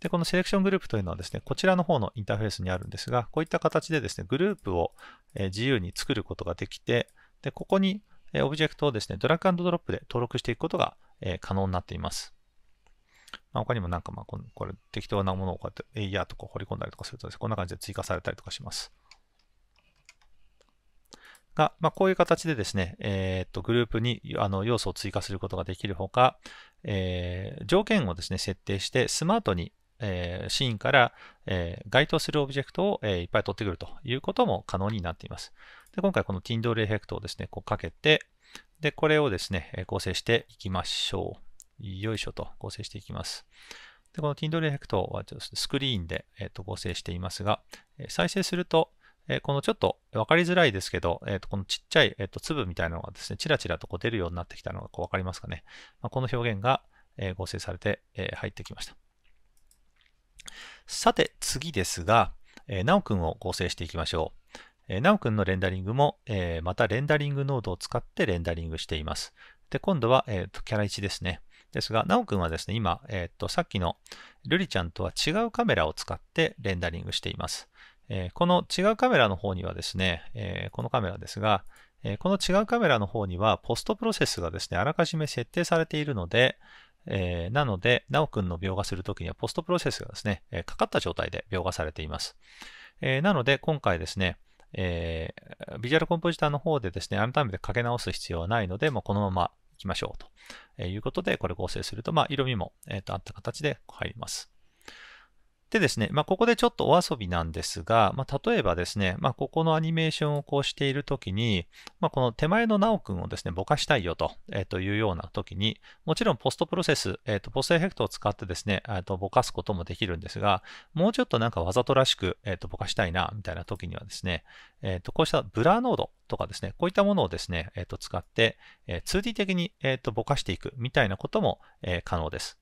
で、このセレクショングループというのはですね、こちらの方のインターフェースにあるんですが、こういった形でですね、グループを自由に作ることができて、で、ここにオブジェクトをですね、ドラッグドロップで登録していくことが可能になっています。まあ、他にもなんかまあこれ適当なものをこうやってエイヤーとか掘り込んだりとかするとです、ね、こんな感じで追加されたりとかします。が、まあ、こういう形でですね、えっ、と、グループにあの要素を追加することができるほか、えー、条件をですね、設定してスマートに、えー、シーンから、えー、該当するオブジェクトを、えー、いっぱい取ってくるということも可能になっています。で、今回この Tindle エフェクトをですね、こうかけて、で、これをですね、構成していきましょう。よいしょと構成していきます。で、この Tindle エフェクトはちょっとスクリーンで、えー、と構成していますが、再生すると、えこのちょっと分かりづらいですけど、えー、とこのちっちゃい、えー、と粒みたいなのがですね、ちらちらとこう出るようになってきたのがこう分かりますかね。まあ、この表現が、え合成されて、え入ってきました。さて、次ですが、えなおくんを合成していきましょう。えなおくんのレンダリングも、えまたレンダリングノードを使ってレンダリングしています。で、今度は、えー、とキャラ1ですね。ですが、なおくんはですね、今、えっ、と、さっきのルリちゃんとは違うカメラを使ってレンダリングしています。えこの違うカメラの方にはですね、えこのカメラですが、えこの違うカメラの方にはポストプロセスがですね、あらかじめ設定されているので、えなので、なおくんの描画するときにはポストプロセスがですね、えかかった状態で描画されています。えなので、今回ですね、えビジュアルコンポジターの方でですね、改めてかけ直す必要はないので、もうこのまま行きましょうということで、これ合成すると、まあ、色味も、えっとあった形で入ります。でですね、まあ、ここでちょっとお遊びなんですが、まあ、例えばですね、まあ、ここのアニメーションをこうしているときに、まあ、この手前のなおくんをですね、ぼかしたいよと、えー、というようなときに、もちろんポストプロセス、えー、とポストエフェクトを使ってですね、えー、とぼかすこともできるんですが、もうちょっとなんかわざとらしく、えー、とぼかしたいな、みたいなときにはですね、えー、とこうしたブラーノードとかですね、こういったものをですね、えー、と使って、えー、2D 的に、えー、とぼかしていくみたいなことも、えー、可能です。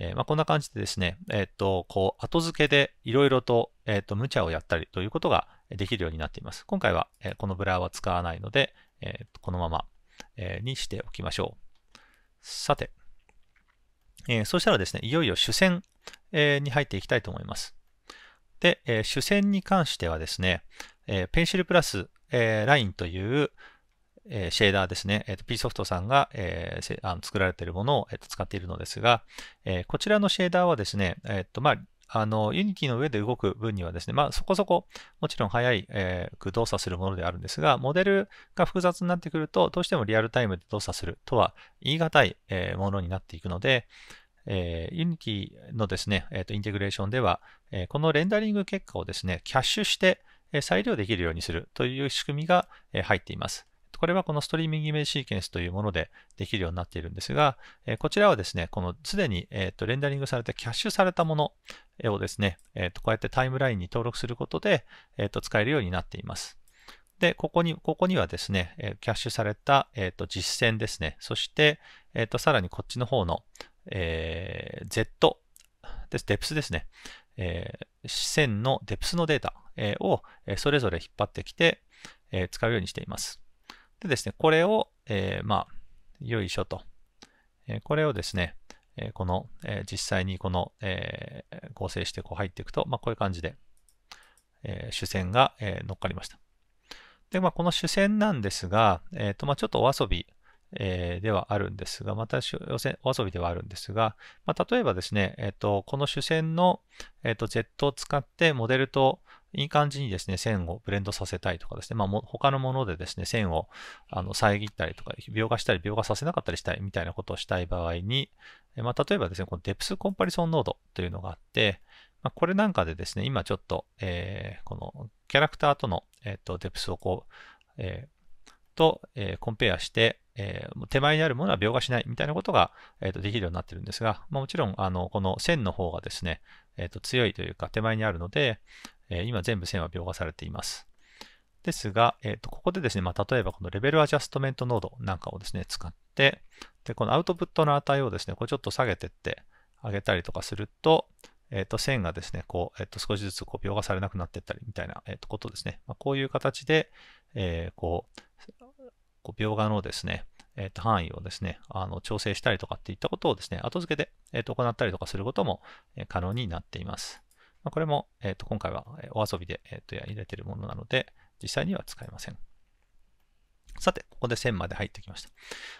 えー、まあ、こんな感じでですね、えっ、ー、と、こう、後付けでいろいろと、えっ、ー、と、無茶をやったりということができるようになっています。今回は、えこのブラーは使わないので、えー、このまま、えにしておきましょう。さて、えそしたらですね、いよいよ主戦、えに入っていきたいと思います。で、え主戦に関してはですね、えペンシルプラス、えー、ラインという、えー、シェーダーですね、えーと、P ソフトさんが、えー、あの作られているものを、えー、と使っているのですが、えー、こちらのシェーダーはですね、えーとまあ、あの、Unity の上で動く分にはですね、まあそこそこ、もちろん早い、えー、く動作するものであるんですが、モデルが複雑になってくると、どうしてもリアルタイムで動作するとは言い難い、えー、ものになっていくので、えー、u n i のですね、えーと、インテグレーションでは、えー、このレンダリング結果をですね、キャッシュして、え再利用できるようにするという仕組みが、え入っています。これはこのストリーミングイメージシーケンスというものでできるようになっているんですが、えこちらはですね、このすでに、えー、とレンダリングされてキャッシュされたものをですね、えー、とこうやってタイムラインに登録することで、えー、と使えるようになっています。で、ここに、ここにはですね、えキャッシュされた、えー、と実践ですね。そして、えー、とさらにこっちの方の、えー、Z です、デプスですね。えー、視線のデプスのデータ、えー、を、えそれぞれ引っ張ってきて、え使うようにしています。でですね、これを、えー、まあ、よいしょと。えこれをですね、えこの、え実際にこの、え合成してこう入っていくと、まあ、こういう感じで、え主線が、え乗っかりました。で、まあ、この主線なんですが、えっ、と、まあ、ちょっとお遊び、えではあるんですが、またお遊びではあるんですが、まあ、例えばですね、えっ、と、この主線の、えっ、と、Z を使ってモデルと、いい感じにですね、線をブレンドさせたいとかですね、まあ、他のものでですね、線をあの遮ったりとか、描画したり、描画させなかったりしたいみたいなことをしたい場合に、まあ、例えばですね、このデプスコンパリソンノードというのがあって、まあ、これなんかでですね、今ちょっと、えー、このキャラクターとの、えー、とデプスをこう、えー、と、えー、コンペアして、えー、手前にあるものは描画しないみたいなことが、えー、とできるようになってるんですが、まあ、もちろんあのこの線の方がですね、えー、と強いというか手前にあるので、え今全部線は描画されています。ですが、えー、とここでですね、まあ、例えばこのレベルアジャストメントノードなんかをですね、使って、で、このアウトプットの値をですね、これちょっと下げてってあげたりとかすると、えっ、ー、と、線がですね、こう、えっ、ー、と、少しずつこう描画されなくなっていったりみたいな、えっ、ー、と、ことですね。まあ、こういう形で、えこう、こう描画のですね、えっ、と、範囲をですね、あの、調整したりとかっていったことをですね、後付けで、えっ、と、行ったりとかすることも可能になっています。まあ、これも、えー、と今回はお遊びで、えー、と入れているものなので、実際には使えません。さて、ここで線まで入ってきました。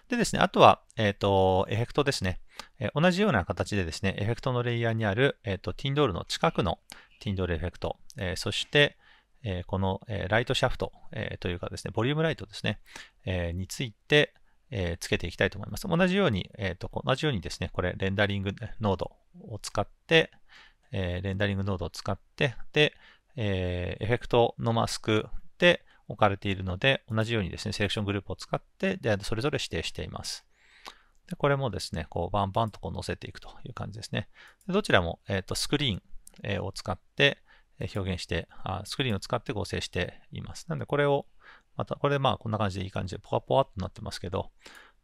でですね、あとは、えっ、ー、と、エフェクトですね、えー、同じような形でですね、エフェクトのレイヤーにある、えっ、ー、と、ティンドールの近くのティンドールエフェクト、えそして、えこの、えライトシャフト、えというかですね、ボリュームライトですね、えについて、えつけていきたいと思います。同じように、えっ、と、同じようにですね、これ、レンダリングノードを使って、えレンダリングノードを使って、で、えエフェクトのマスクで置かれているので、同じようにですね、セレクショングループを使って、で、それぞれ指定しています。で、これもですね、こう、バンバンとこう載せていくという感じですね。でどちらも、えっ、と、スクリーン、を使って、表現して、スクリーンを使って合成しています。なので、これを、また、これでまあ、こんな感じでいい感じで、ポワポワっとなってますけど、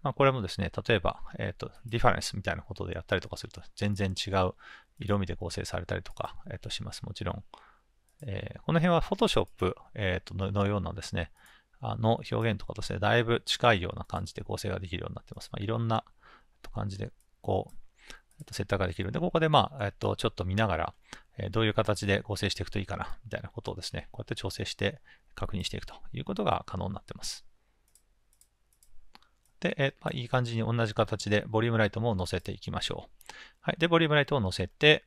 まあ、これもですね、例えば、えっ、ー、と、ディファレンスみたいなことでやったりとかすると、全然違う色味で構成されたりとか、えっ、ー、と、します。もちろん。えー、この辺は Photoshop、えーと、のようなですね、あの表現とかとして、だいぶ近いような感じで構成ができるようになってます。まあ、いろんな感じで、こう、えっと、セッターができるんで、ここでまあ、えっと、ちょっと見ながら、えどういう形で構成していくといいかな、みたいなことをですね、こうやって調整して確認していくということが可能になってます。で、えまあ、いい感じに同じ形でボリュームライトも載せていきましょう。はい。で、ボリュームライトを載せて、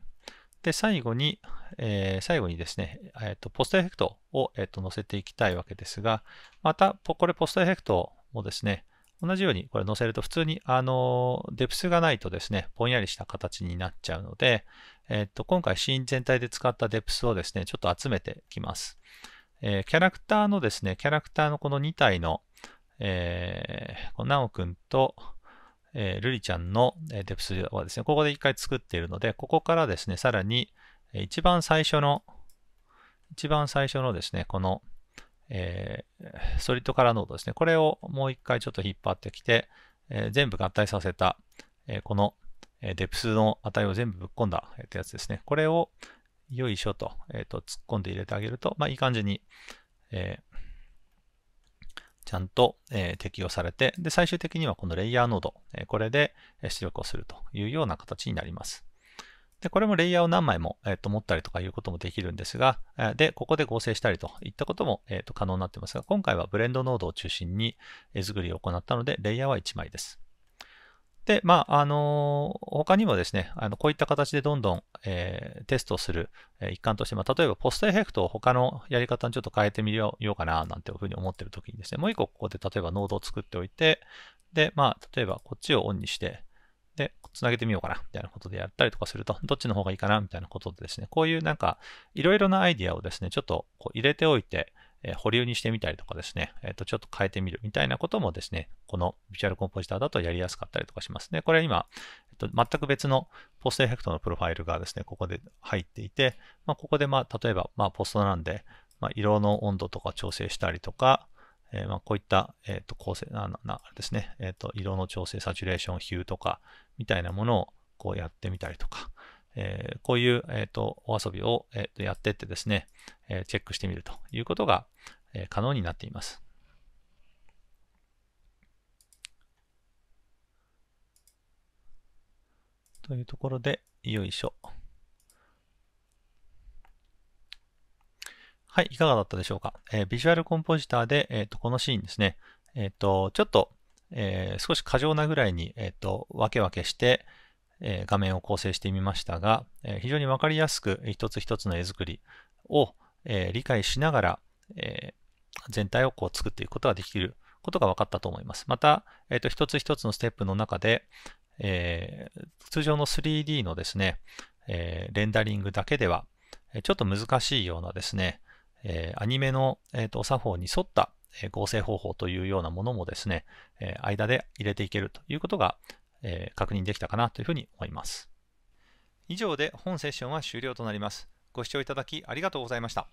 で、最後に、えー、最後にですね、えー、と、ポストエフェクトを、えっ、ー、と、載せていきたいわけですが、また、これ、ポストエフェクトもですね、同じようにこれ載せると普通にあのデプスがないとですね、ぼんやりした形になっちゃうので、えっと、今回シーン全体で使ったデプスをですね、ちょっと集めてきます。えー、キャラクターのですね、キャラクターのこの2体のえー、なおくんと、えー、ルちゃんのデプスはですね、ここで一回作っているので、ここからですね、さらに、一番最初の、一番最初のですね、この、えー、ソリッドカラーノードですね、これをもう一回ちょっと引っ張ってきて、えー、全部合体させた、えー、この、えデプスの値を全部ぶっ込んだ、えー、ってやつですね。これを、よいしょと、えっ、と、突っ込んで入れてあげると、まあ、いい感じに、えー、ちゃんと、え適用されて、で、最終的にはこのレイヤーノード、えこれで出力をするというような形になります。で、これもレイヤーを何枚も、えっ、と、持ったりとかいうこともできるんですが、で、ここで合成したりといったことも、えっ、と、可能になってますが、今回はブレンドノードを中心に絵作りを行ったので、レイヤーは1枚です。で、まあ、あの、他にもですね、あのこういった形でどんどん、えー、テストする、え一環として、まあ、例えばポストエフェクトを他のやり方にちょっと変えてみようかな、なんていうふうに思ってるときにですね、もう一個ここで例えばノードを作っておいて、で、まあ、例えばこっちをオンにして、で、つなげてみようかな、みたいなことでやったりとかすると、どっちの方がいいかな、みたいなことでですね、こういうなんか、いろいろなアイディアをですね、ちょっとこう入れておいて、え保留にしてみたりとかですね、えっ、と、ちょっと変えてみるみたいなこともですね、このビジュアルコンポジターだとやりやすかったりとかしますね。これ今、えっ、と、全く別のポストエフェクトのプロファイルがですね、ここで入っていて、まあ、ここで、まあ、例えば、まあ、ポストなんで、まあ、色の温度とか調整したりとか、えー、まあこういった、えー、と構成ななですね、えー、と色の調整、サチュレーション、ヒューとかみたいなものをこうやってみたりとか、えー、こういう、えーと、お遊びを、えー、とやってってですね、えー、チェックしてみるということが、えー、可能になっています。というところで、よいしょ。はい、いかがだったでしょうか。えー、ビジュアルコンポジターで、えーと、このシーンですね、えっ、と、ちょっと、えー、少し過剰なぐらいに、えっ、と、分け分けして、画面を構成してみましたが、非常にわかりやすく一つ一つの絵作りを、理解しながら、全体をこう作っていくことができることが分かったと思います。また、えと一つ一つのステップの中で、えー、通常の 3D のですね、えー、レンダリングだけでは、ちょっと難しいようなですね、えー、アニメの、えー、と作法に沿った合成方法というようなものもですね、え間で入れていけるということが、えー、確認できたかなというふうに思います。以上で本セッションは終了となります。ご視聴いただきありがとうございました。